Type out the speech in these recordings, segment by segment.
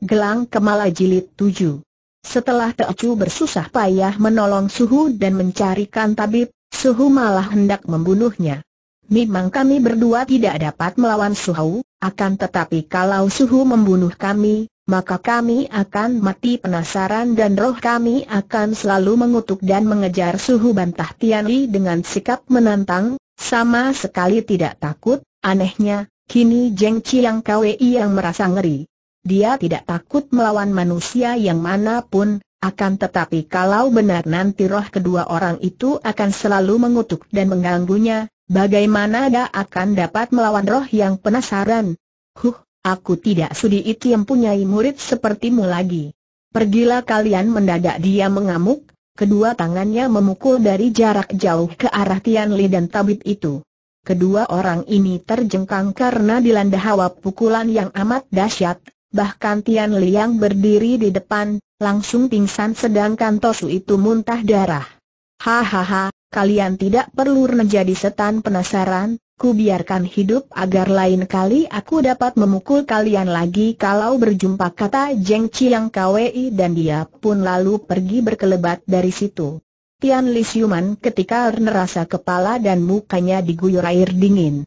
Gelang Kemala Jilid 7 Setelah Teocu bersusah payah menolong Suhu dan mencarikan tabib, Suhu malah hendak membunuhnya. Memang kami berdua tidak dapat melawan Suhu, akan tetapi kalau Suhu membunuh kami, maka kami akan mati penasaran dan roh kami akan selalu mengutuk dan mengejar Suhu bantah Tianli dengan sikap menantang, sama sekali tidak takut, anehnya, kini Jeng Chiang KWI yang merasa ngeri. Dia tidak takut melawan manusia yang manapun, akan tetapi kalau benar nanti roh kedua orang itu akan selalu mengutuk dan mengganggunya, bagaimana dia akan dapat melawan roh yang penasaran? Huh, aku tidak sudi itu yang punyai murid sepertimu lagi. Pergilah kalian mendadak dia mengamuk, kedua tangannya memukul dari jarak jauh ke arah Tian Li dan tabib itu. Kedua orang ini terjengkang karena dilanda hawa pukulan yang amat dahsyat, bahkan Tian Liang berdiri di depan, langsung pingsan sedangkan Tosu itu muntah darah. Hahaha, kalian tidak perlu menjadi setan penasaran, ku biarkan hidup agar lain kali aku dapat memukul kalian lagi kalau berjumpa kata Jeng Chiang Kwei dan dia pun lalu pergi berkelebat dari situ. Tian Li Siuman ketika merasa kepala dan mukanya diguyur air dingin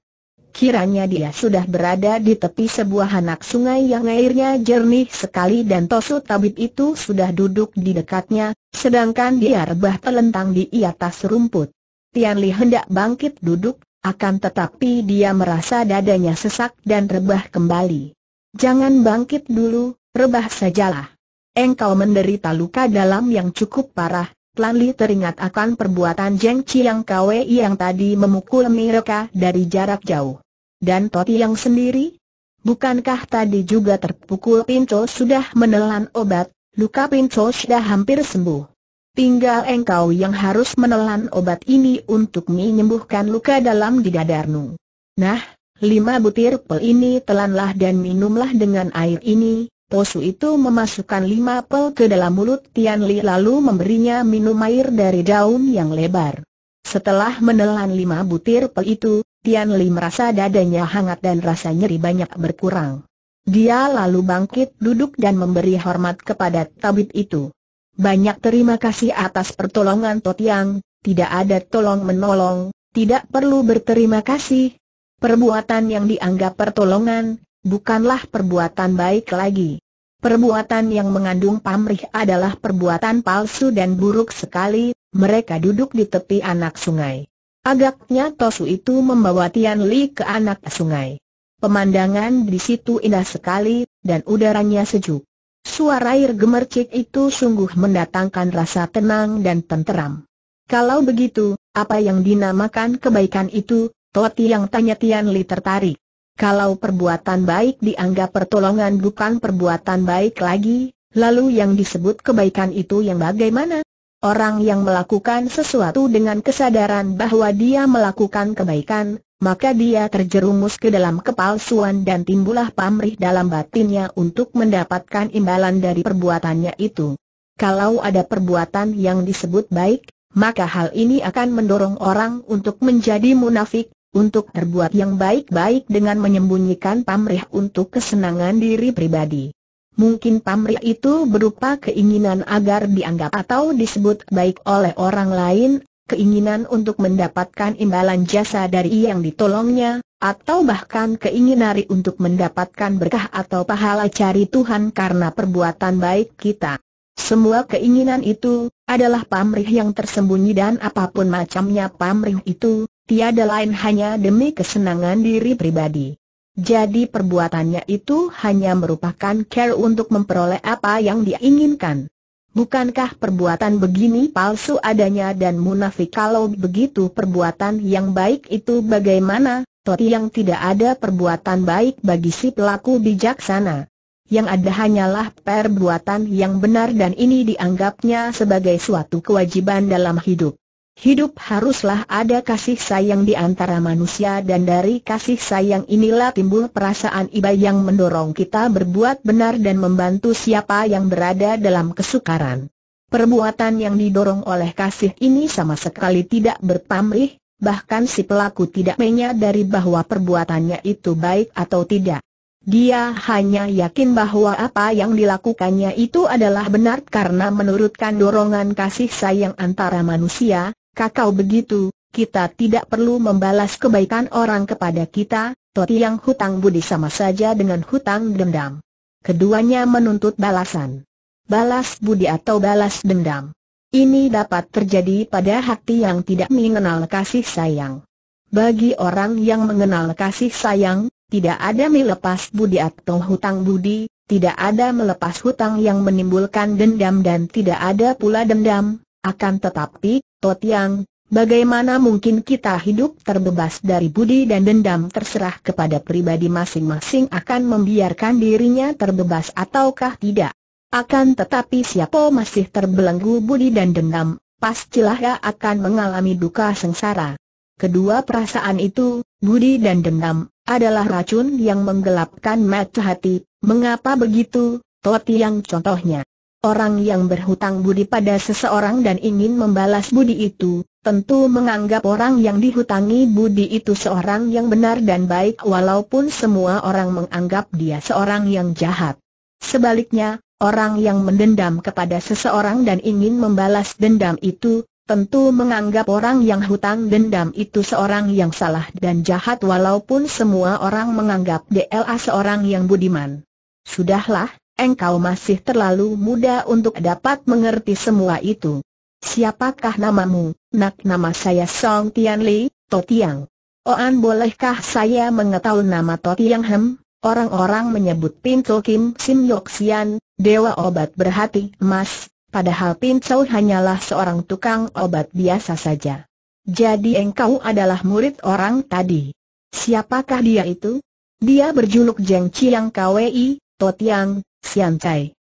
kiranya dia sudah berada di tepi sebuah anak sungai yang airnya jernih sekali dan Tosu Tabib itu sudah duduk di dekatnya, sedangkan dia rebah telentang di atas rumput. Tian Li hendak bangkit duduk, akan tetapi dia merasa dadanya sesak dan rebah kembali. Jangan bangkit dulu, rebah sajalah. Engkau menderita luka dalam yang cukup parah, Klan Li teringat akan perbuatan Jeng Chiang Kwe yang tadi memukul mereka dari jarak jauh. Dan Toti yang sendiri? Bukankah tadi juga terpukul Pinco sudah menelan obat, luka Pinco sudah hampir sembuh. Tinggal engkau yang harus menelan obat ini untuk menyembuhkan luka dalam di dadarnu. Nah, lima butir pel ini telanlah dan minumlah dengan air ini, Posu itu memasukkan lima pel ke dalam mulut Tian Li lalu memberinya minum air dari daun yang lebar. Setelah menelan lima butir pel itu, Tian Li merasa dadanya hangat dan rasa nyeri banyak berkurang. Dia lalu bangkit duduk dan memberi hormat kepada tabib itu. Banyak terima kasih atas pertolongan Totiang, tidak ada tolong menolong, tidak perlu berterima kasih. Perbuatan yang dianggap pertolongan, bukanlah perbuatan baik lagi. Perbuatan yang mengandung pamrih adalah perbuatan palsu dan buruk sekali, mereka duduk di tepi anak sungai. Agaknya Tosu itu membawa Tian Li ke anak sungai. Pemandangan di situ indah sekali, dan udaranya sejuk. Suara air gemercik itu sungguh mendatangkan rasa tenang dan tenteram. Kalau begitu, apa yang dinamakan kebaikan itu, Toti yang tanya Tian Li tertarik. Kalau perbuatan baik dianggap pertolongan bukan perbuatan baik lagi, lalu yang disebut kebaikan itu yang bagaimana? Orang yang melakukan sesuatu dengan kesadaran bahwa dia melakukan kebaikan, maka dia terjerumus ke dalam kepalsuan dan timbullah pamrih dalam batinnya untuk mendapatkan imbalan dari perbuatannya itu. Kalau ada perbuatan yang disebut baik, maka hal ini akan mendorong orang untuk menjadi munafik, untuk terbuat yang baik-baik dengan menyembunyikan pamrih untuk kesenangan diri pribadi. Mungkin pamrih itu berupa keinginan agar dianggap atau disebut baik oleh orang lain, keinginan untuk mendapatkan imbalan jasa dari yang ditolongnya, atau bahkan keinginan untuk mendapatkan berkah atau pahala cari Tuhan karena perbuatan baik kita. Semua keinginan itu adalah pamrih yang tersembunyi dan apapun macamnya pamrih itu, Tiada lain hanya demi kesenangan diri pribadi. Jadi perbuatannya itu hanya merupakan care untuk memperoleh apa yang diinginkan. Bukankah perbuatan begini palsu adanya dan munafik kalau begitu perbuatan yang baik itu bagaimana? Tapi yang tidak ada perbuatan baik bagi si pelaku bijaksana. Yang ada hanyalah perbuatan yang benar dan ini dianggapnya sebagai suatu kewajiban dalam hidup. Hidup haruslah ada kasih sayang di antara manusia dan dari kasih sayang inilah timbul perasaan iba yang mendorong kita berbuat benar dan membantu siapa yang berada dalam kesukaran. Perbuatan yang didorong oleh kasih ini sama sekali tidak berpamrih, bahkan si pelaku tidak menyadari bahwa perbuatannya itu baik atau tidak. Dia hanya yakin bahwa apa yang dilakukannya itu adalah benar karena menurutkan dorongan kasih sayang antara manusia, Kakau begitu, kita tidak perlu membalas kebaikan orang kepada kita, Toti yang hutang budi sama saja dengan hutang dendam. Keduanya menuntut balasan. Balas budi atau balas dendam. Ini dapat terjadi pada hati yang tidak mengenal kasih sayang. Bagi orang yang mengenal kasih sayang, tidak ada melepas budi atau hutang budi, tidak ada melepas hutang yang menimbulkan dendam dan tidak ada pula dendam, akan tetapi, Totiang, bagaimana mungkin kita hidup terbebas dari budi dan dendam terserah kepada pribadi masing-masing akan membiarkan dirinya terbebas ataukah tidak. Akan tetapi siapa masih terbelenggu budi dan dendam, pastilah ia akan mengalami duka sengsara. Kedua perasaan itu, budi dan dendam, adalah racun yang menggelapkan mata hati. Mengapa begitu, Toti yang contohnya? Orang yang berhutang budi pada seseorang dan ingin membalas budi itu, tentu menganggap orang yang dihutangi budi itu seorang yang benar dan baik walaupun semua orang menganggap dia seorang yang jahat. Sebaliknya, orang yang mendendam kepada seseorang dan ingin membalas dendam itu, tentu menganggap orang yang hutang dendam itu seorang yang salah dan jahat walaupun semua orang menganggap DLA seorang yang budiman. Sudahlah, engkau masih terlalu muda untuk dapat mengerti semua itu. Siapakah namamu? Nak nama saya Song Tian Li, Totiang. Oan bolehkah saya mengetahui nama Totiang Hem? Orang-orang menyebut Pinto Kim Sim Yok Sian, Dewa Obat Berhati Emas, padahal Pinto hanyalah seorang tukang obat biasa saja. Jadi engkau adalah murid orang tadi. Siapakah dia itu? Dia berjuluk Jeng Chiang Kwei, Totiang, Sian Cai.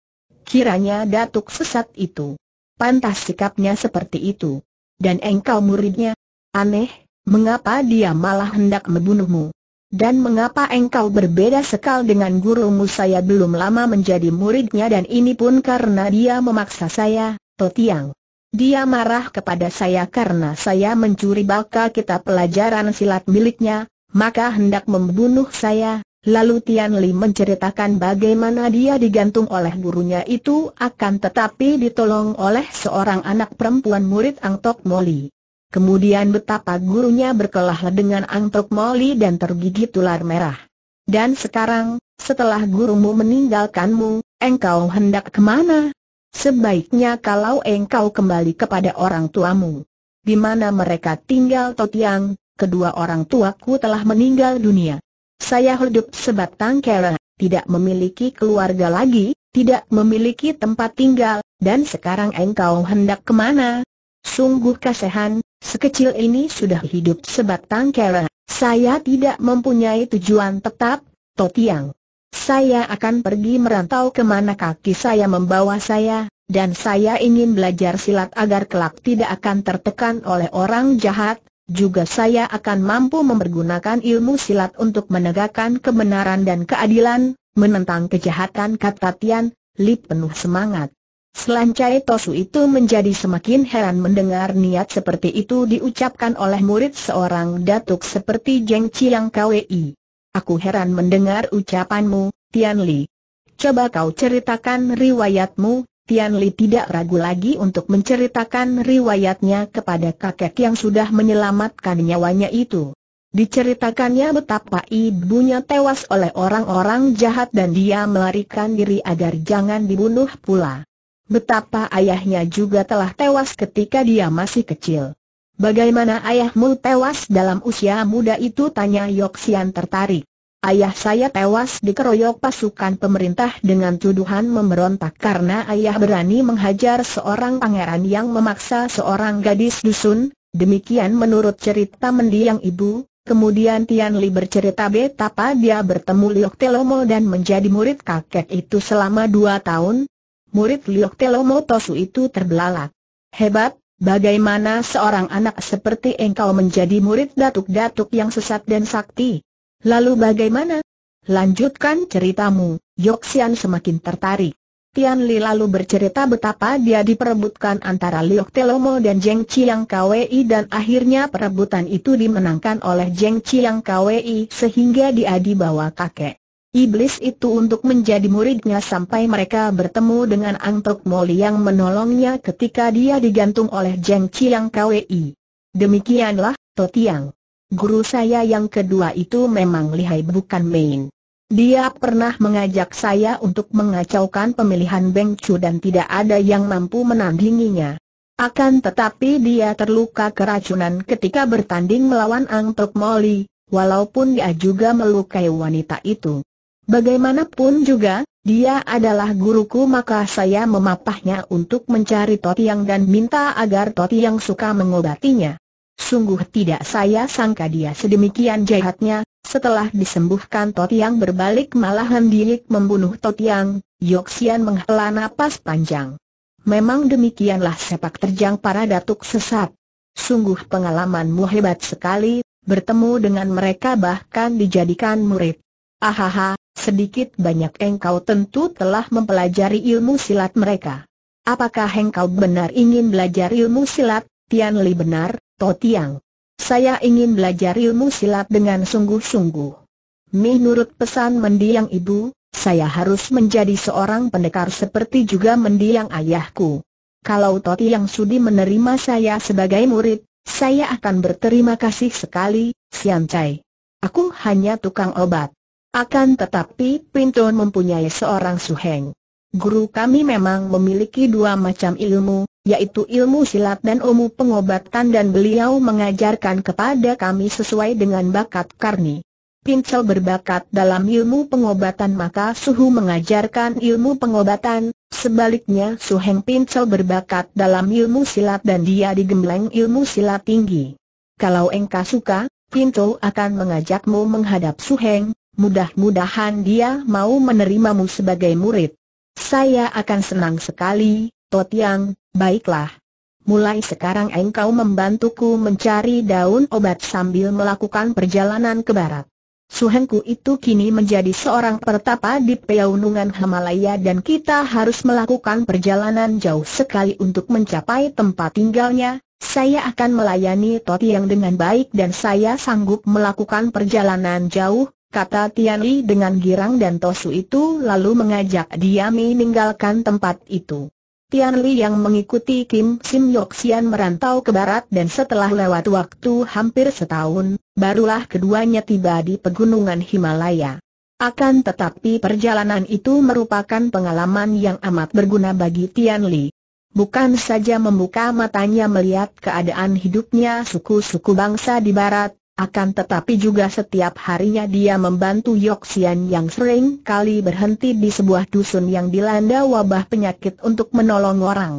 Kiranya datuk sesat itu. Pantas sikapnya seperti itu. Dan engkau muridnya. Aneh, mengapa dia malah hendak membunuhmu? Dan mengapa engkau berbeda sekali dengan gurumu saya belum lama menjadi muridnya dan ini pun karena dia memaksa saya, Totiang. Dia marah kepada saya karena saya mencuri bakal kita pelajaran silat miliknya, maka hendak membunuh saya, Lalu Tian Li menceritakan bagaimana dia digantung oleh gurunya itu akan tetapi ditolong oleh seorang anak perempuan murid Ang Tok Moli. Kemudian betapa gurunya berkelah dengan Ang Tok Moli dan tergigit ular merah. Dan sekarang, setelah gurumu meninggalkanmu, engkau hendak kemana? Sebaiknya kalau engkau kembali kepada orang tuamu. Di mana mereka tinggal Totiang, kedua orang tuaku telah meninggal dunia. Saya hidup sebatang kara, tidak memiliki keluarga lagi, tidak memiliki tempat tinggal, dan sekarang engkau hendak kemana? Sungguh kasihan, sekecil ini sudah hidup sebatang kara, saya tidak mempunyai tujuan tetap, Totiang. Saya akan pergi merantau kemana kaki saya membawa saya, dan saya ingin belajar silat agar kelak tidak akan tertekan oleh orang jahat, juga saya akan mampu mempergunakan ilmu silat untuk menegakkan kebenaran dan keadilan, menentang kejahatan kata Tian, Li penuh semangat. Selancai Tosu itu menjadi semakin heran mendengar niat seperti itu diucapkan oleh murid seorang datuk seperti Jeng Chiang Kwei. Aku heran mendengar ucapanmu, Tian Li. Coba kau ceritakan riwayatmu, Tian Li tidak ragu lagi untuk menceritakan riwayatnya kepada kakek yang sudah menyelamatkan nyawanya itu. Diceritakannya betapa ibunya tewas oleh orang-orang jahat dan dia melarikan diri agar jangan dibunuh pula. Betapa ayahnya juga telah tewas ketika dia masih kecil. Bagaimana ayahmu tewas dalam usia muda itu tanya Yoxian tertarik. Ayah saya tewas dikeroyok pasukan pemerintah dengan tuduhan memberontak karena ayah berani menghajar seorang pangeran yang memaksa seorang gadis dusun, demikian menurut cerita mendiang ibu, kemudian Tian Li bercerita betapa dia bertemu Liok Telomo dan menjadi murid kakek itu selama dua tahun, murid Liok Telomo Tosu itu terbelalak. Hebat, bagaimana seorang anak seperti engkau menjadi murid datuk-datuk yang sesat dan sakti? Lalu bagaimana? Lanjutkan ceritamu, Yoxian semakin tertarik. Tian Li lalu bercerita betapa dia diperebutkan antara Liok Telomo dan Jeng Chiang Kwei dan akhirnya perebutan itu dimenangkan oleh Jeng Chiang Kwei sehingga dia dibawa kakek. Iblis itu untuk menjadi muridnya sampai mereka bertemu dengan Ang Moli yang menolongnya ketika dia digantung oleh Jeng Chiang Kwei. Demikianlah, Totiang. Guru saya yang kedua itu memang lihai bukan main. Dia pernah mengajak saya untuk mengacaukan pemilihan Beng Chu dan tidak ada yang mampu menandinginya. Akan tetapi dia terluka keracunan ketika bertanding melawan Ang Tok Moli, walaupun dia juga melukai wanita itu. Bagaimanapun juga, dia adalah guruku maka saya memapahnya untuk mencari Toti dan minta agar Toti suka mengobatinya. Sungguh tidak saya sangka dia sedemikian jahatnya, setelah disembuhkan Totiang berbalik malah hendik membunuh Totiang, Yoxian menghela napas panjang. Memang demikianlah sepak terjang para datuk sesat. Sungguh pengalamanmu hebat sekali, bertemu dengan mereka bahkan dijadikan murid. Ahaha, sedikit banyak engkau tentu telah mempelajari ilmu silat mereka. Apakah engkau benar ingin belajar ilmu silat, Tian Li benar, Totiang. Saya ingin belajar ilmu silat dengan sungguh-sungguh. Menurut pesan mendiang ibu, saya harus menjadi seorang pendekar seperti juga mendiang ayahku. Kalau Totiang sudi menerima saya sebagai murid, saya akan berterima kasih sekali, Siam Aku hanya tukang obat. Akan tetapi Pinton mempunyai seorang suheng. Guru kami memang memiliki dua macam ilmu, yaitu ilmu silat dan ilmu pengobatan dan beliau mengajarkan kepada kami sesuai dengan bakat karni. Pincel berbakat dalam ilmu pengobatan maka Suhu mengajarkan ilmu pengobatan, sebaliknya Suheng Pincel berbakat dalam ilmu silat dan dia digembleng ilmu silat tinggi. Kalau engkau suka, pincel akan mengajakmu menghadap Suheng, mudah-mudahan dia mau menerimamu sebagai murid. Saya akan senang sekali, Totiang, baiklah. Mulai sekarang engkau membantuku mencari daun obat sambil melakukan perjalanan ke barat. Suhengku itu kini menjadi seorang pertapa di Peaunungan Himalaya dan kita harus melakukan perjalanan jauh sekali untuk mencapai tempat tinggalnya. Saya akan melayani Totiang dengan baik dan saya sanggup melakukan perjalanan jauh, kata Tian Li dengan girang dan Tosu itu lalu mengajak dia meninggalkan tempat itu. Tian Li yang mengikuti Kim Sim Yok Sian merantau ke barat dan setelah lewat waktu hampir setahun, barulah keduanya tiba di pegunungan Himalaya. Akan tetapi perjalanan itu merupakan pengalaman yang amat berguna bagi Tian Li. Bukan saja membuka matanya melihat keadaan hidupnya suku-suku bangsa di barat, akan tetapi juga setiap harinya dia membantu Yoxian yang sering kali berhenti di sebuah dusun yang dilanda wabah penyakit untuk menolong orang.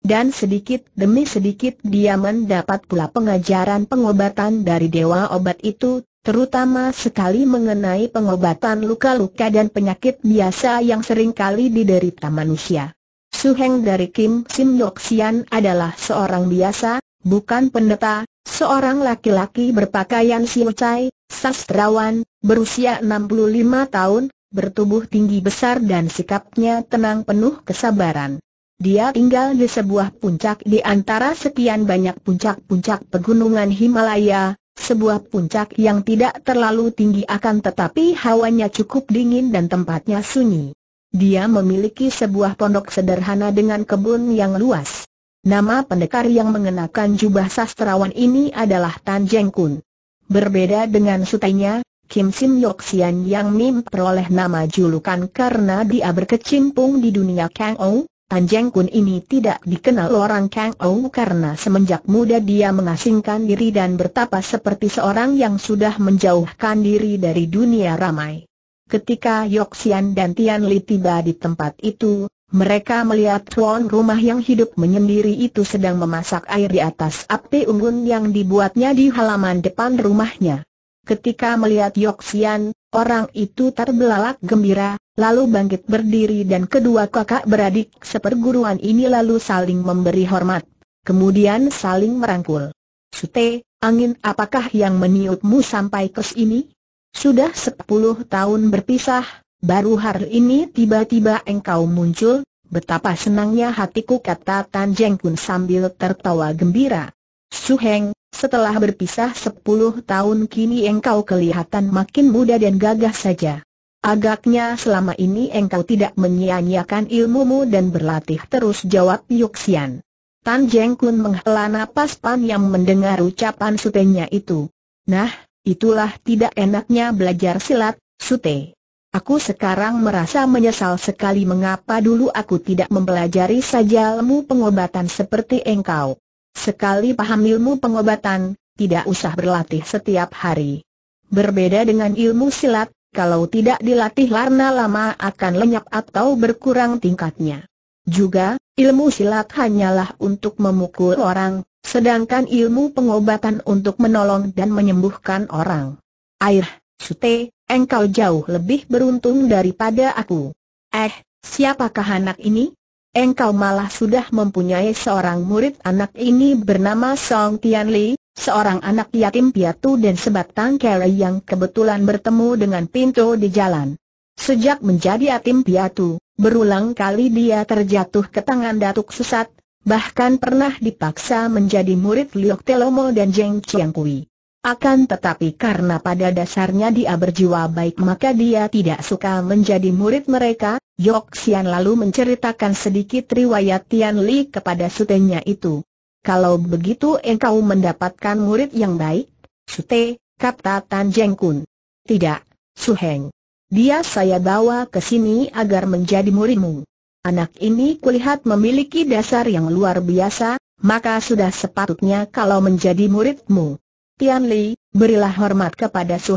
Dan sedikit demi sedikit dia mendapat pula pengajaran pengobatan dari dewa obat itu, terutama sekali mengenai pengobatan luka-luka dan penyakit biasa yang sering kali diderita manusia. Suheng dari Kim Sim Yoxian adalah seorang biasa, bukan pendeta, Seorang laki-laki berpakaian siucai, sastrawan, berusia 65 tahun, bertubuh tinggi besar dan sikapnya tenang penuh kesabaran. Dia tinggal di sebuah puncak di antara sekian banyak puncak-puncak pegunungan Himalaya, sebuah puncak yang tidak terlalu tinggi akan tetapi hawanya cukup dingin dan tempatnya sunyi. Dia memiliki sebuah pondok sederhana dengan kebun yang luas. Nama pendekar yang mengenakan jubah sastrawan ini adalah Tan Jeng Kun. Berbeda dengan sutainya, Kim Sim Yok Sian yang memperoleh nama julukan karena dia berkecimpung di dunia Kang Ou, Tan Jeng Kun ini tidak dikenal orang Kang Ou karena semenjak muda dia mengasingkan diri dan bertapa seperti seorang yang sudah menjauhkan diri dari dunia ramai. Ketika Yoxian dan Tian Li tiba di tempat itu, mereka melihat tuan rumah yang hidup menyendiri itu sedang memasak air di atas api unggun yang dibuatnya di halaman depan rumahnya. Ketika melihat Yoxian, orang itu terbelalak gembira, lalu bangkit berdiri dan kedua kakak beradik seperguruan ini lalu saling memberi hormat. Kemudian saling merangkul. Sute, angin apakah yang meniupmu sampai ke sini? Sudah sepuluh tahun berpisah, Baru hari ini tiba-tiba engkau muncul, betapa senangnya hatiku kata Tan Jeng Kun sambil tertawa gembira. Su Heng, setelah berpisah sepuluh tahun kini engkau kelihatan makin muda dan gagah saja. Agaknya selama ini engkau tidak menyia-nyiakan ilmumu dan berlatih terus jawab Yuxian. Tan Jeng Kun menghela napas Pan yang mendengar ucapan sutenya itu. Nah, itulah tidak enaknya belajar silat, sute. Aku sekarang merasa menyesal sekali mengapa dulu aku tidak mempelajari saja ilmu pengobatan seperti engkau. Sekali paham ilmu pengobatan, tidak usah berlatih setiap hari. Berbeda dengan ilmu silat, kalau tidak dilatih lama lama akan lenyap atau berkurang tingkatnya. Juga, ilmu silat hanyalah untuk memukul orang, sedangkan ilmu pengobatan untuk menolong dan menyembuhkan orang. Air, sute, engkau jauh lebih beruntung daripada aku. Eh, siapakah anak ini? Engkau malah sudah mempunyai seorang murid anak ini bernama Song Tianli, seorang anak yatim piatu dan sebatang kere yang kebetulan bertemu dengan Pintu di jalan. Sejak menjadi yatim piatu, berulang kali dia terjatuh ke tangan datuk sesat, bahkan pernah dipaksa menjadi murid Liok Telomo dan Jeng Chiang Kui. Akan tetapi karena pada dasarnya dia berjiwa baik maka dia tidak suka menjadi murid mereka, Yok Sian lalu menceritakan sedikit riwayat Tian Li kepada sutenya itu. Kalau begitu engkau mendapatkan murid yang baik, sute, kata Tan Jeng Kun. Tidak, Su Heng. Dia saya bawa ke sini agar menjadi muridmu. Anak ini kulihat memiliki dasar yang luar biasa, maka sudah sepatutnya kalau menjadi muridmu. Tian Li, berilah hormat kepada Su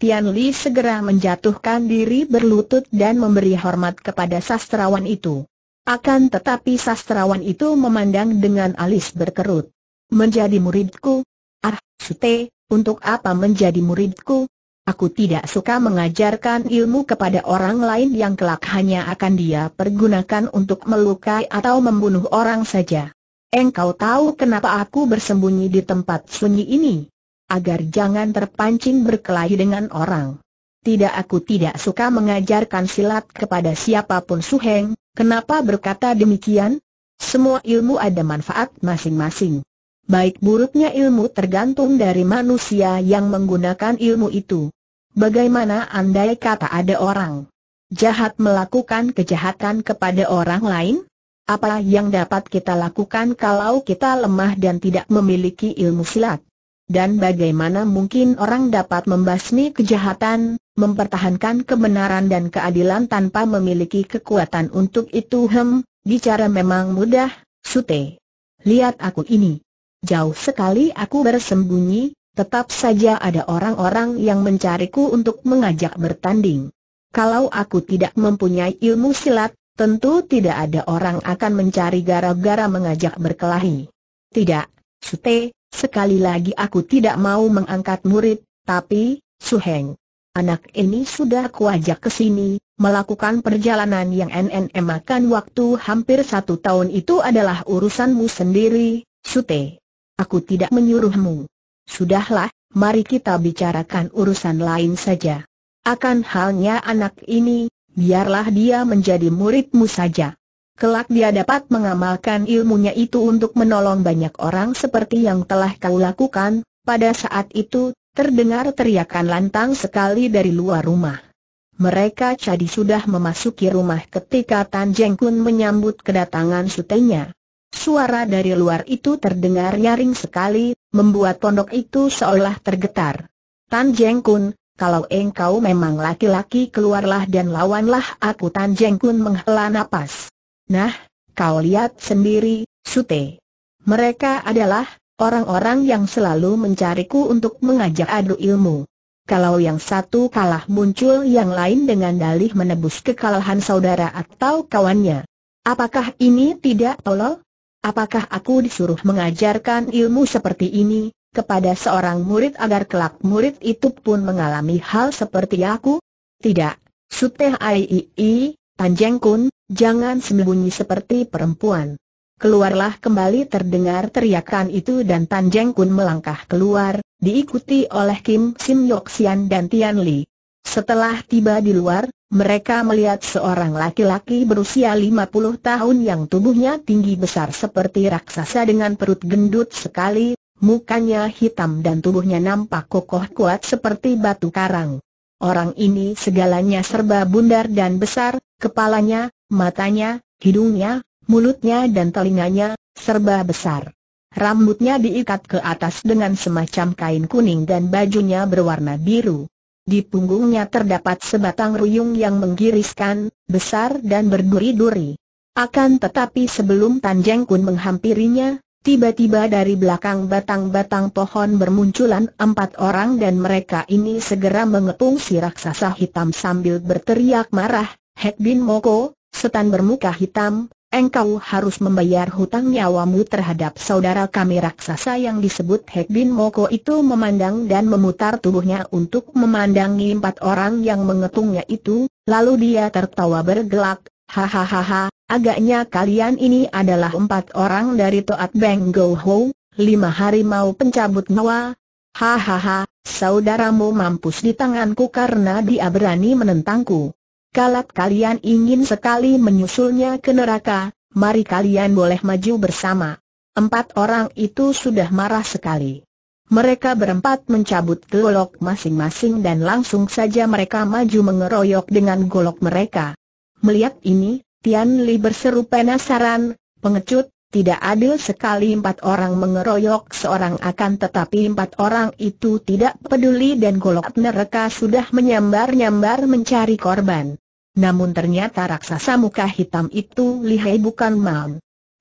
Tian Li segera menjatuhkan diri berlutut dan memberi hormat kepada sastrawan itu. Akan tetapi sastrawan itu memandang dengan alis berkerut. Menjadi muridku? Ah, Sute, untuk apa menjadi muridku? Aku tidak suka mengajarkan ilmu kepada orang lain yang kelak hanya akan dia pergunakan untuk melukai atau membunuh orang saja. Engkau tahu kenapa aku bersembunyi di tempat sunyi ini? Agar jangan terpancing berkelahi dengan orang. Tidak aku tidak suka mengajarkan silat kepada siapapun Suheng, kenapa berkata demikian? Semua ilmu ada manfaat masing-masing. Baik buruknya ilmu tergantung dari manusia yang menggunakan ilmu itu. Bagaimana andai kata ada orang jahat melakukan kejahatan kepada orang lain? Apa yang dapat kita lakukan kalau kita lemah dan tidak memiliki ilmu silat? Dan bagaimana mungkin orang dapat membasmi kejahatan, mempertahankan kebenaran dan keadilan tanpa memiliki kekuatan untuk itu hem, bicara memang mudah, sute. Lihat aku ini. Jauh sekali aku bersembunyi, tetap saja ada orang-orang yang mencariku untuk mengajak bertanding. Kalau aku tidak mempunyai ilmu silat, Tentu tidak ada orang akan mencari gara-gara mengajak berkelahi. Tidak, Sute, sekali lagi aku tidak mau mengangkat murid, tapi, Suheng. Anak ini sudah kuajak ke sini, melakukan perjalanan yang NNM makan waktu hampir satu tahun itu adalah urusanmu sendiri, Sute. Aku tidak menyuruhmu. Sudahlah, mari kita bicarakan urusan lain saja. Akan halnya anak ini, biarlah dia menjadi muridmu saja. Kelak dia dapat mengamalkan ilmunya itu untuk menolong banyak orang seperti yang telah kau lakukan, pada saat itu, terdengar teriakan lantang sekali dari luar rumah. Mereka jadi sudah memasuki rumah ketika Tan Jeng Kun menyambut kedatangan sutenya. Suara dari luar itu terdengar nyaring sekali, membuat pondok itu seolah tergetar. Tan Jeng Kun, kalau engkau memang laki-laki keluarlah dan lawanlah aku Tan Jeng Kun menghela napas. Nah, kau lihat sendiri, Sute. Mereka adalah orang-orang yang selalu mencariku untuk mengajak adu ilmu. Kalau yang satu kalah muncul yang lain dengan dalih menebus kekalahan saudara atau kawannya. Apakah ini tidak tolol? Apakah aku disuruh mengajarkan ilmu seperti ini? kepada seorang murid agar kelak murid itu pun mengalami hal seperti aku? Tidak, Suteh Aiii, Panjeng Kun, jangan sembunyi seperti perempuan. Keluarlah kembali terdengar teriakan itu dan Tan Kun melangkah keluar, diikuti oleh Kim Sim Yok Sian dan Tian Li. Setelah tiba di luar, mereka melihat seorang laki-laki berusia 50 tahun yang tubuhnya tinggi besar seperti raksasa dengan perut gendut sekali, mukanya hitam dan tubuhnya nampak kokoh kuat seperti batu karang. Orang ini segalanya serba bundar dan besar, kepalanya, matanya, hidungnya, mulutnya dan telinganya, serba besar. Rambutnya diikat ke atas dengan semacam kain kuning dan bajunya berwarna biru. Di punggungnya terdapat sebatang ruyung yang menggiriskan, besar dan berduri-duri. Akan tetapi sebelum Tan Jeng Kun menghampirinya, Tiba-tiba dari belakang batang-batang pohon bermunculan empat orang dan mereka ini segera mengepung si raksasa hitam sambil berteriak marah, Hek Bin Moko, setan bermuka hitam, engkau harus membayar hutang nyawamu terhadap saudara kami raksasa yang disebut Hek Bin Moko itu memandang dan memutar tubuhnya untuk memandangi empat orang yang mengepungnya itu, lalu dia tertawa bergelak, Hahaha, agaknya kalian ini adalah empat orang dari Toat Beng Go Ho, lima harimau pencabut nyawa. Hahaha, saudaramu mampus di tanganku karena dia berani menentangku. Kalau kalian ingin sekali menyusulnya ke neraka, mari kalian boleh maju bersama. Empat orang itu sudah marah sekali. Mereka berempat mencabut golok masing-masing dan langsung saja mereka maju mengeroyok dengan golok mereka. Melihat ini, Tian Li berseru penasaran, pengecut, tidak adil sekali empat orang mengeroyok seorang akan tetapi empat orang itu tidak peduli dan golok neraka sudah menyambar-nyambar mencari korban. Namun ternyata raksasa muka hitam itu lihai bukan maun.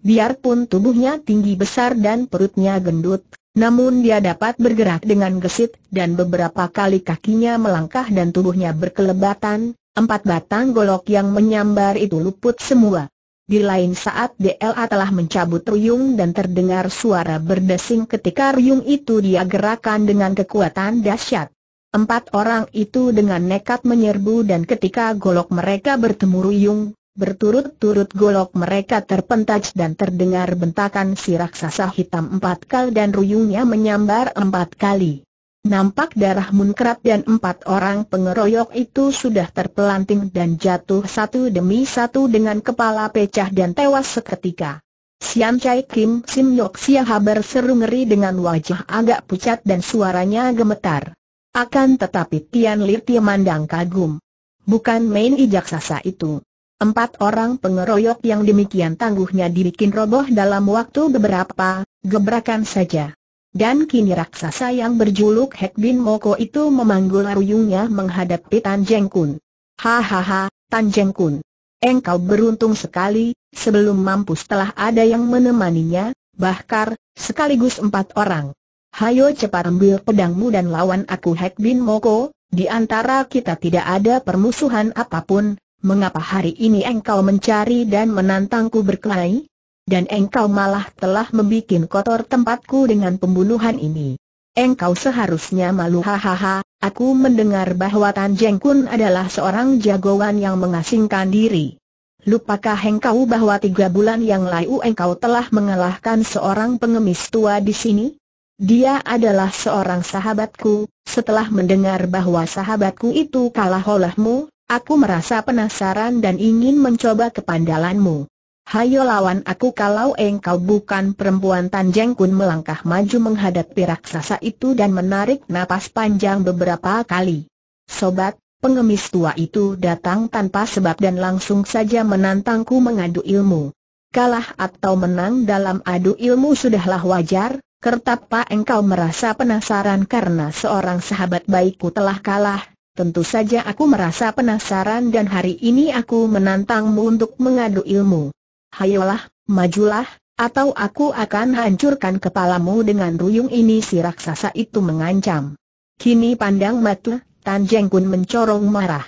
Biarpun tubuhnya tinggi besar dan perutnya gendut, namun dia dapat bergerak dengan gesit dan beberapa kali kakinya melangkah dan tubuhnya berkelebatan, Empat batang golok yang menyambar itu luput semua. Di lain saat DLA telah mencabut ruyung dan terdengar suara berdesing ketika ruyung itu dia gerakan dengan kekuatan dahsyat. Empat orang itu dengan nekat menyerbu dan ketika golok mereka bertemu ruyung, berturut-turut golok mereka terpentaj dan terdengar bentakan si raksasa hitam empat kali dan ruyungnya menyambar empat kali. Nampak darah munkrat dan empat orang pengeroyok itu sudah terpelanting dan jatuh satu demi satu dengan kepala pecah dan tewas seketika. Sian Chai Kim Sim Yok Siaha Haber ngeri dengan wajah agak pucat dan suaranya gemetar. Akan tetapi Tian Li mandang kagum. Bukan main ijak sasa itu. Empat orang pengeroyok yang demikian tangguhnya dibikin roboh dalam waktu beberapa gebrakan saja. Dan kini raksasa yang berjuluk Hek Bin Moko itu memanggul ruyungnya menghadapi Tan Jeng Kun. Hahaha, Tan Jeng Kun. Engkau beruntung sekali, sebelum mampus telah ada yang menemaninya, bahkar, sekaligus empat orang. Hayo cepat ambil pedangmu dan lawan aku Hek Bin Moko, di antara kita tidak ada permusuhan apapun, mengapa hari ini engkau mencari dan menantangku berkelahi? dan engkau malah telah membuat kotor tempatku dengan pembunuhan ini. Engkau seharusnya malu hahaha, aku mendengar bahwa Tan Jeng Kun adalah seorang jagoan yang mengasingkan diri. Lupakah engkau bahwa tiga bulan yang lalu engkau telah mengalahkan seorang pengemis tua di sini? Dia adalah seorang sahabatku, setelah mendengar bahwa sahabatku itu kalah olehmu, aku merasa penasaran dan ingin mencoba kepandalanmu. Hayo lawan aku kalau engkau bukan perempuan Tanjeng Kun melangkah maju menghadapi raksasa itu dan menarik napas panjang beberapa kali. Sobat, pengemis tua itu datang tanpa sebab dan langsung saja menantangku mengadu ilmu. Kalah atau menang dalam adu ilmu sudahlah wajar, kertapa engkau merasa penasaran karena seorang sahabat baikku telah kalah, tentu saja aku merasa penasaran dan hari ini aku menantangmu untuk mengadu ilmu hayolah, majulah, atau aku akan hancurkan kepalamu dengan ruyung ini si raksasa itu mengancam. Kini pandang mata, Tan Jeng Kun mencorong marah.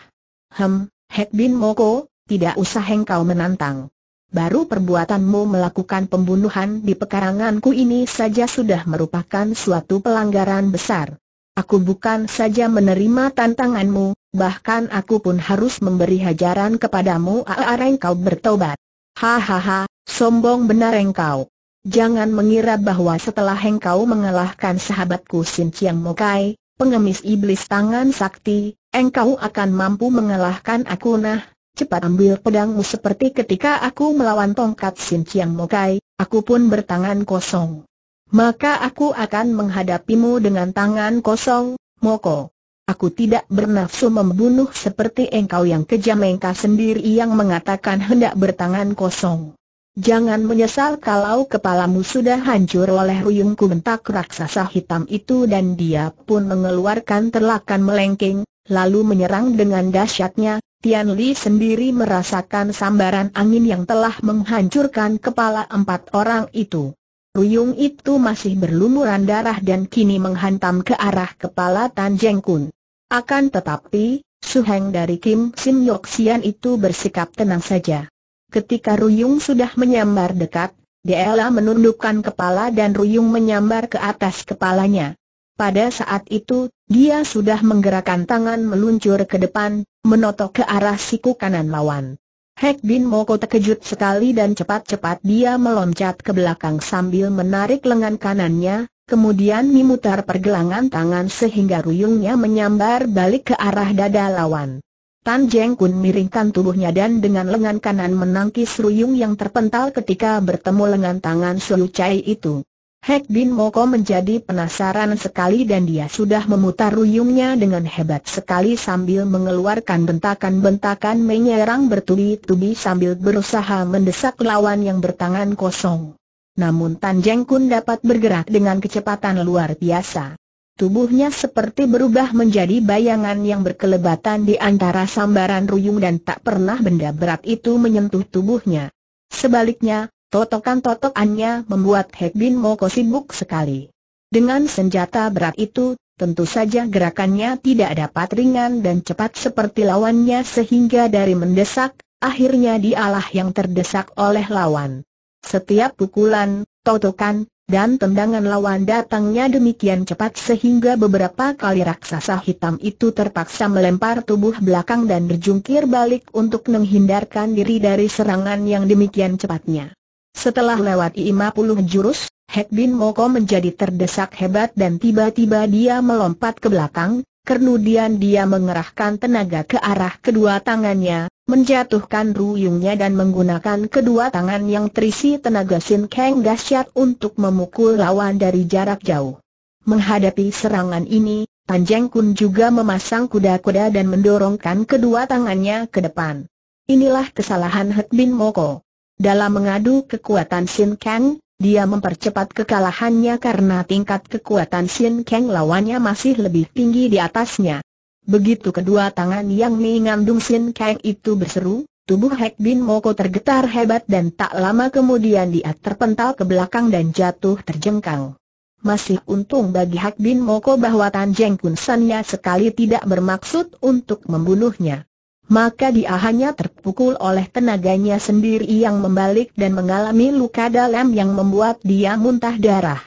Hem, Hek Bin Moko, tidak usah engkau menantang. Baru perbuatanmu melakukan pembunuhan di pekaranganku ini saja sudah merupakan suatu pelanggaran besar. Aku bukan saja menerima tantanganmu, bahkan aku pun harus memberi hajaran kepadamu agar kau bertobat. Hahaha, sombong benar engkau. Jangan mengira bahwa setelah engkau mengalahkan sahabatku Sin Chiang Mokai, pengemis iblis tangan sakti, engkau akan mampu mengalahkan aku nah, cepat ambil pedangmu seperti ketika aku melawan tongkat Sin Chiang Mokai, aku pun bertangan kosong. Maka aku akan menghadapimu dengan tangan kosong, Moko. Aku tidak bernafsu membunuh seperti engkau yang kejam engkau sendiri yang mengatakan hendak bertangan kosong. Jangan menyesal kalau kepalamu sudah hancur oleh ruyungku bentak raksasa hitam itu dan dia pun mengeluarkan terlakan melengking, lalu menyerang dengan dahsyatnya. Tian Li sendiri merasakan sambaran angin yang telah menghancurkan kepala empat orang itu. Ruyung itu masih berlumuran darah dan kini menghantam ke arah kepala Tan Jeng Kun. Akan tetapi, Suheng dari Kim Sim Yok Sian itu bersikap tenang saja. Ketika Ruyung sudah menyambar dekat, Dela menundukkan kepala dan Ruyung menyambar ke atas kepalanya. Pada saat itu, dia sudah menggerakkan tangan meluncur ke depan, menotok ke arah siku kanan lawan. Hek Bin Moko terkejut sekali dan cepat-cepat dia meloncat ke belakang sambil menarik lengan kanannya, kemudian memutar pergelangan tangan sehingga ruyungnya menyambar balik ke arah dada lawan. Tan Jeng Kun miringkan tubuhnya dan dengan lengan kanan menangkis ruyung yang terpental ketika bertemu lengan tangan Sulu Chai itu. Hek Bin Moko menjadi penasaran sekali dan dia sudah memutar ruyungnya dengan hebat sekali sambil mengeluarkan bentakan-bentakan menyerang bertubi-tubi sambil berusaha mendesak lawan yang bertangan kosong. Namun Tan Jeng Kun dapat bergerak dengan kecepatan luar biasa. Tubuhnya seperti berubah menjadi bayangan yang berkelebatan di antara sambaran ruyung dan tak pernah benda berat itu menyentuh tubuhnya. Sebaliknya, Totokan-totokannya membuat Hek Bin Moko sibuk sekali. Dengan senjata berat itu, tentu saja gerakannya tidak dapat ringan dan cepat seperti lawannya sehingga dari mendesak, akhirnya dialah yang terdesak oleh lawan. Setiap pukulan, totokan, dan tendangan lawan datangnya demikian cepat sehingga beberapa kali raksasa hitam itu terpaksa melempar tubuh belakang dan berjungkir balik untuk menghindarkan diri dari serangan yang demikian cepatnya. Setelah lewat 50 jurus, Hek Bin Moko menjadi terdesak hebat dan tiba-tiba dia melompat ke belakang, kemudian dia mengerahkan tenaga ke arah kedua tangannya, menjatuhkan ruyungnya dan menggunakan kedua tangan yang terisi tenaga Sin Kang dahsyat untuk memukul lawan dari jarak jauh. Menghadapi serangan ini, Panjang Kun juga memasang kuda-kuda dan mendorongkan kedua tangannya ke depan. Inilah kesalahan Hek Bin Moko. Dalam mengadu kekuatan Xin Kang, dia mempercepat kekalahannya karena tingkat kekuatan Xin Kang lawannya masih lebih tinggi di atasnya. Begitu kedua tangan yang mengandung Xin Kang itu berseru, tubuh Hek Bin Moko tergetar hebat dan tak lama kemudian dia terpental ke belakang dan jatuh terjengkang. Masih untung bagi Hak Bin Moko bahwa Tan Jeng Kun Sanya sekali tidak bermaksud untuk membunuhnya maka dia hanya terpukul oleh tenaganya sendiri yang membalik dan mengalami luka dalam yang membuat dia muntah darah.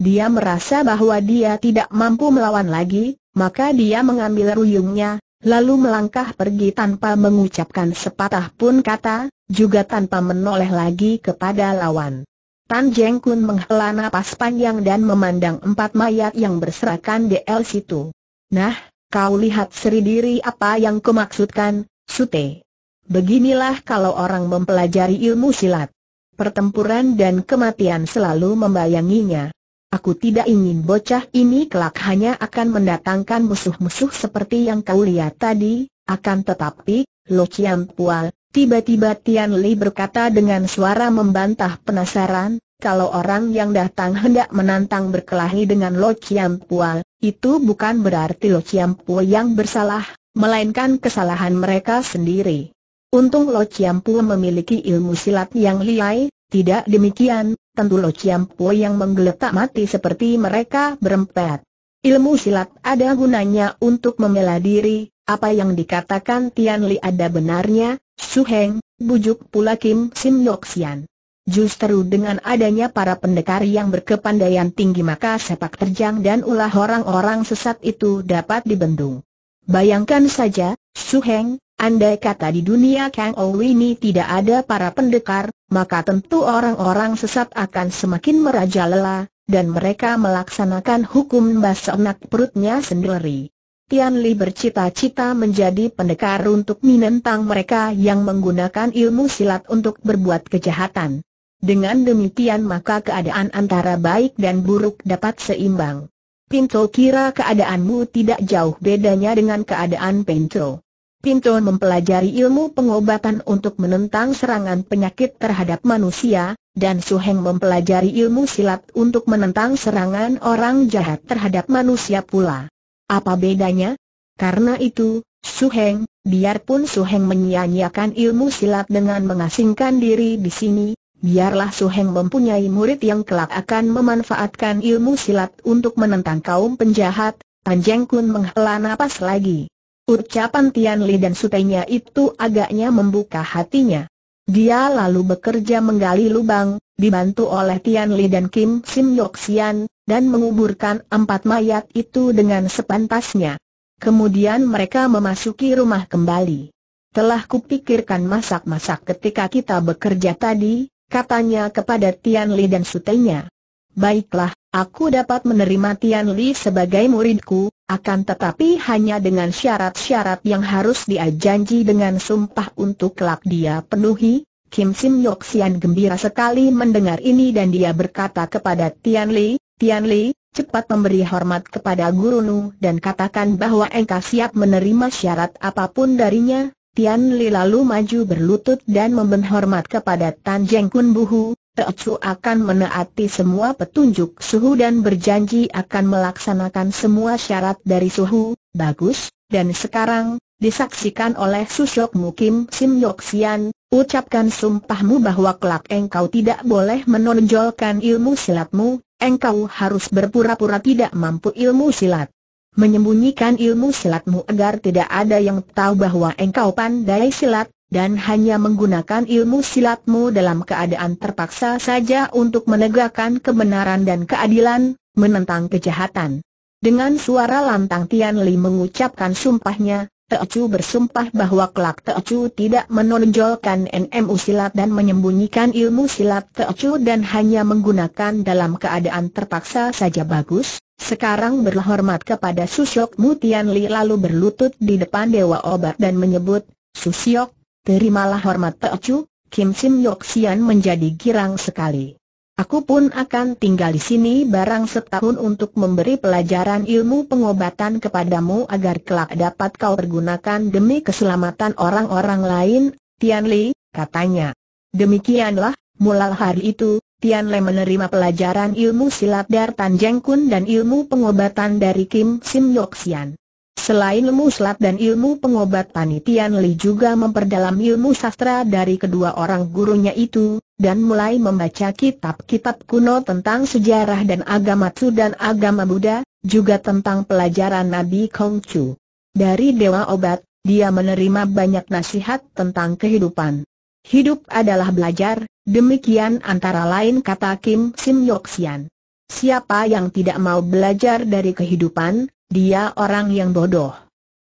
Dia merasa bahwa dia tidak mampu melawan lagi, maka dia mengambil ruyungnya, lalu melangkah pergi tanpa mengucapkan sepatah pun kata, juga tanpa menoleh lagi kepada lawan. Tan Jeng Kun menghela napas panjang dan memandang empat mayat yang berserakan di el situ. Nah, Kau lihat sendiri apa yang kumaksudkan, Sute. Beginilah kalau orang mempelajari ilmu silat. Pertempuran dan kematian selalu membayanginya. Aku tidak ingin bocah ini kelak hanya akan mendatangkan musuh-musuh seperti yang kau lihat tadi, akan tetapi, Lo Chiam Pual, tiba-tiba Tian Li berkata dengan suara membantah penasaran, kalau orang yang datang hendak menantang berkelahi dengan Lo Chiam Pual, itu bukan berarti Lo Chiam yang bersalah, melainkan kesalahan mereka sendiri. Untung Lo Chiam memiliki ilmu silat yang liai, tidak demikian, tentu Lo Chiam yang menggeletak mati seperti mereka berempat. Ilmu silat ada gunanya untuk membela diri, apa yang dikatakan Tian Li ada benarnya, Su Heng, bujuk pula Kim Sim Nok Justru dengan adanya para pendekar yang berkepandaian tinggi maka sepak terjang dan ulah orang-orang sesat itu dapat dibendung. Bayangkan saja, Su Heng, andai kata di dunia Kang Ou ini tidak ada para pendekar, maka tentu orang-orang sesat akan semakin merajalela, dan mereka melaksanakan hukum basonak perutnya sendiri. Tian Li bercita-cita menjadi pendekar untuk menentang mereka yang menggunakan ilmu silat untuk berbuat kejahatan. Dengan demikian maka keadaan antara baik dan buruk dapat seimbang. Pinto kira keadaanmu tidak jauh bedanya dengan keadaan Pinto. Pinto mempelajari ilmu pengobatan untuk menentang serangan penyakit terhadap manusia, dan Suheng mempelajari ilmu silat untuk menentang serangan orang jahat terhadap manusia pula. Apa bedanya? Karena itu, Suheng, biarpun Suheng menyia-nyiakan ilmu silat dengan mengasingkan diri di sini, Biarlah Suheng mempunyai murid yang kelak akan memanfaatkan ilmu silat untuk menentang kaum penjahat, Jeng Kun menghela napas lagi. Ucapan Tian Li dan sutenya itu agaknya membuka hatinya. Dia lalu bekerja menggali lubang, dibantu oleh Tian Li dan Kim Sim Yok Sian, dan menguburkan empat mayat itu dengan sepantasnya. Kemudian mereka memasuki rumah kembali. Telah kupikirkan masak-masak ketika kita bekerja tadi, katanya kepada Tian Li dan sutenya. Baiklah, aku dapat menerima Tian Li sebagai muridku, akan tetapi hanya dengan syarat-syarat yang harus dia janji dengan sumpah untuk kelak dia penuhi. Kim Sim Yok Sian gembira sekali mendengar ini dan dia berkata kepada Tian Li, Tian Li, cepat memberi hormat kepada Nu dan katakan bahwa engkau siap menerima syarat apapun darinya, Tian Li lalu maju berlutut dan membenhormat kepada Tan Jeng Kun Buhu, Teocu akan menaati semua petunjuk Suhu dan berjanji akan melaksanakan semua syarat dari Suhu, bagus, dan sekarang, disaksikan oleh Susok Mukim Sim Yok Sian, ucapkan sumpahmu bahwa kelak engkau tidak boleh menonjolkan ilmu silatmu, engkau harus berpura-pura tidak mampu ilmu silat menyembunyikan ilmu silatmu agar tidak ada yang tahu bahwa engkau pandai silat, dan hanya menggunakan ilmu silatmu dalam keadaan terpaksa saja untuk menegakkan kebenaran dan keadilan, menentang kejahatan. Dengan suara lantang Tian Li mengucapkan sumpahnya, Teocu bersumpah bahwa kelak Teocu tidak menonjolkan NMU silat dan menyembunyikan ilmu silat Teocu dan hanya menggunakan dalam keadaan terpaksa saja bagus, sekarang berhormat kepada Susyok Mutian Li lalu berlutut di depan Dewa Obat dan menyebut, Susyok, terimalah hormat Teocu, Kim Sim Yok Sian menjadi girang sekali. Aku pun akan tinggal di sini barang setahun untuk memberi pelajaran ilmu pengobatan kepadamu agar kelak dapat kau pergunakan demi keselamatan orang-orang lain, Tian Li, katanya. Demikianlah, mulai hari itu, Tian Le menerima pelajaran ilmu silat dari Tan Jeng Kun dan ilmu pengobatan dari Kim Sim Yok Sian. Selain ilmu silat dan ilmu pengobatan Tian Le juga memperdalam ilmu sastra dari kedua orang gurunya itu, dan mulai membaca kitab-kitab kuno tentang sejarah dan agama Tsu dan agama Buddha, juga tentang pelajaran Nabi Kong Chu. Dari Dewa Obat, dia menerima banyak nasihat tentang kehidupan. Hidup adalah belajar, demikian antara lain kata Kim Sim Yok Sian. Siapa yang tidak mau belajar dari kehidupan, dia orang yang bodoh.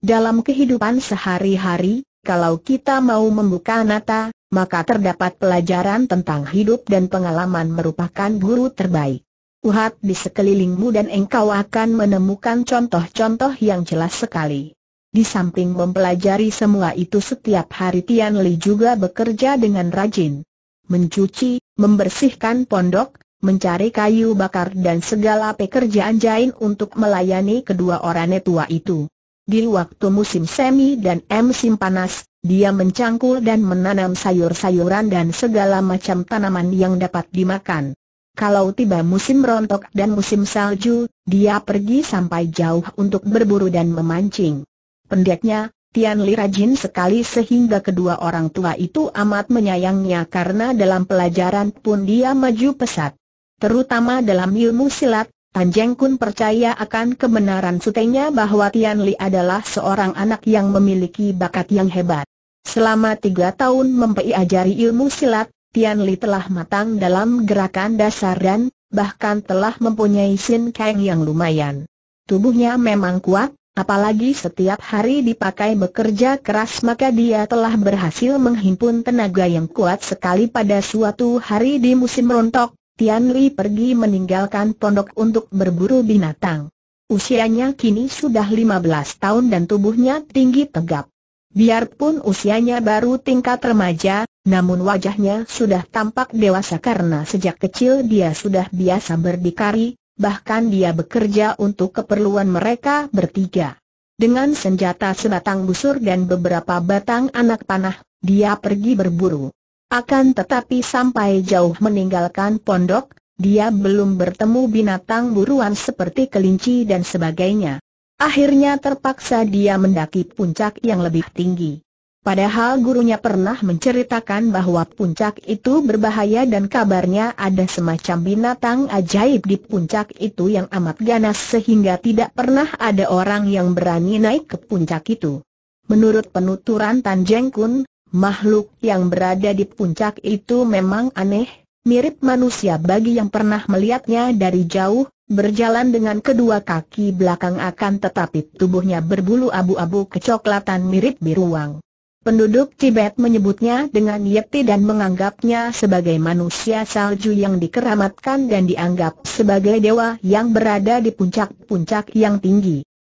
Dalam kehidupan sehari-hari, kalau kita mau membuka nata, maka terdapat pelajaran tentang hidup dan pengalaman merupakan guru terbaik. Uhat di sekelilingmu dan engkau akan menemukan contoh-contoh yang jelas sekali. Di samping mempelajari semua itu setiap hari Tian Li juga bekerja dengan rajin. Mencuci, membersihkan pondok, mencari kayu bakar dan segala pekerjaan jain untuk melayani kedua orang tua itu. Di waktu musim semi dan musim panas, dia mencangkul dan menanam sayur-sayuran dan segala macam tanaman yang dapat dimakan. Kalau tiba musim rontok dan musim salju, dia pergi sampai jauh untuk berburu dan memancing. Pendeknya, Tian Li rajin sekali sehingga kedua orang tua itu amat menyayangnya karena dalam pelajaran pun dia maju pesat. Terutama dalam ilmu silat, Tan Jeng Kun percaya akan kebenaran sutenya bahwa Tian Li adalah seorang anak yang memiliki bakat yang hebat. Selama tiga tahun mempelajari ilmu silat, Tian Li telah matang dalam gerakan dasar dan bahkan telah mempunyai sin keng yang lumayan. Tubuhnya memang kuat, Apalagi setiap hari dipakai bekerja keras maka dia telah berhasil menghimpun tenaga yang kuat sekali pada suatu hari di musim rontok, Tian Li pergi meninggalkan pondok untuk berburu binatang. Usianya kini sudah 15 tahun dan tubuhnya tinggi tegap. Biarpun usianya baru tingkat remaja, namun wajahnya sudah tampak dewasa karena sejak kecil dia sudah biasa berdikari, bahkan dia bekerja untuk keperluan mereka bertiga. Dengan senjata sebatang busur dan beberapa batang anak panah, dia pergi berburu. Akan tetapi sampai jauh meninggalkan pondok, dia belum bertemu binatang buruan seperti kelinci dan sebagainya. Akhirnya terpaksa dia mendaki puncak yang lebih tinggi. Padahal gurunya pernah menceritakan bahwa puncak itu berbahaya dan kabarnya ada semacam binatang ajaib di puncak itu yang amat ganas sehingga tidak pernah ada orang yang berani naik ke puncak itu. Menurut penuturan Tan Jeng Kun, makhluk yang berada di puncak itu memang aneh, mirip manusia bagi yang pernah melihatnya dari jauh, berjalan dengan kedua kaki belakang akan tetapi tubuhnya berbulu abu-abu kecoklatan mirip biruang. Penduduk Tibet menyebutnya dengan Yeti dan menganggapnya sebagai manusia salju yang dikeramatkan dan dianggap sebagai dewa yang berada di puncak-puncak yang tinggi.